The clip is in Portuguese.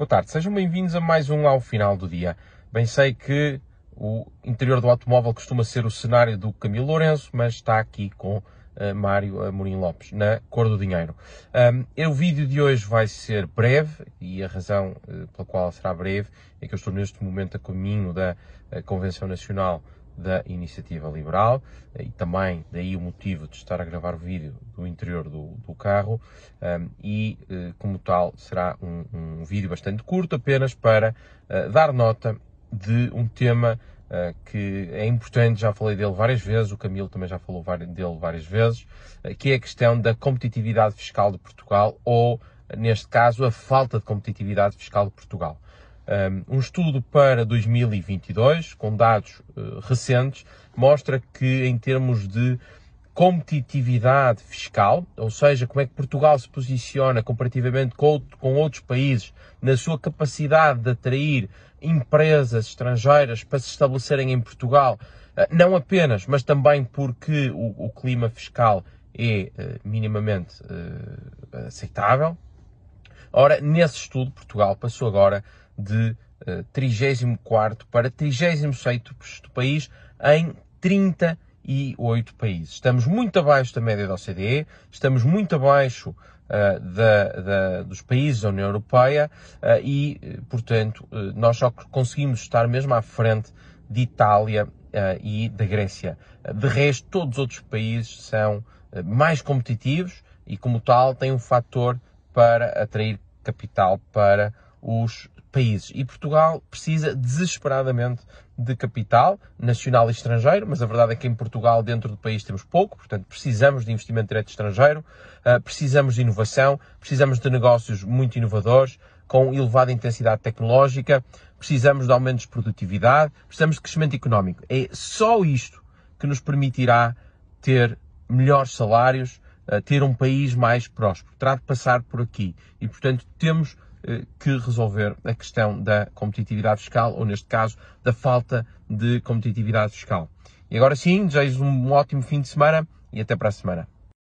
Boa tarde, sejam bem-vindos a mais um ao final do dia. Bem sei que o interior do automóvel costuma ser o cenário do Camilo Lourenço, mas está aqui com uh, Mário Amorim Lopes, na cor do dinheiro. Um, o vídeo de hoje vai ser breve e a razão uh, pela qual será breve é que eu estou neste momento a caminho da uh, Convenção Nacional da Iniciativa Liberal eh, e também daí o motivo de estar a gravar o vídeo do interior do, do carro um, ehm, e, eh, como tal, será um, um, vídeo bastante curto apenas para uh, dar nota de um tema uh, que é importante, já falei dele várias vezes, o Camilo também já falou dele várias vezes, uh, que é a questão da competitividade fiscal de Portugal ou, neste caso, a falta de competitividade fiscal de Portugal. Um estudo para 2022, com dados eh, recentes, mostra que em termos de competitividade fiscal, ou seja, como é que Portugal se posiciona comparativamente com, outros países na sua capacidade de atrair empresas estrangeiras para se estabelecerem em Portugal, eh, não apenas, mas também porque o, clima fiscal é eh, minimamente aceitável, Ora, nesse estudo, Portugal passou agora de uh, eh, 34 para 36 país em 38 países. Estamos muito abaixo da média da OCDE, estamos muito abaixo uh, da, da, dos países da União Europeia uh, e, portanto, nós só conseguimos estar mesmo à frente de Itália e da Grécia. De resto, todos os outros países são mais competitivos e, como tal, têm um fator para atrair capital para os países. E Portugal precisa desesperadamente de capital, nacional e estrangeiro, mas a verdade é que em Portugal, dentro do país, temos pouco, portanto, precisamos de investimento direto estrangeiro, ah, precisamos de inovação, precisamos de negócios muito inovadores, com elevada intensidade tecnológica, precisamos de aumentos de produtividade, precisamos de crescimento económico. É só isto que nos permitirá ter melhores salários, ter um país mais próspero. Terá de passar por aqui. E, portanto, temos eh, que resolver a questão da competitividade fiscal, ou neste caso, da falta de competitividade fiscal. E agora sim, desejo um ótimo fim de semana e até para a semana.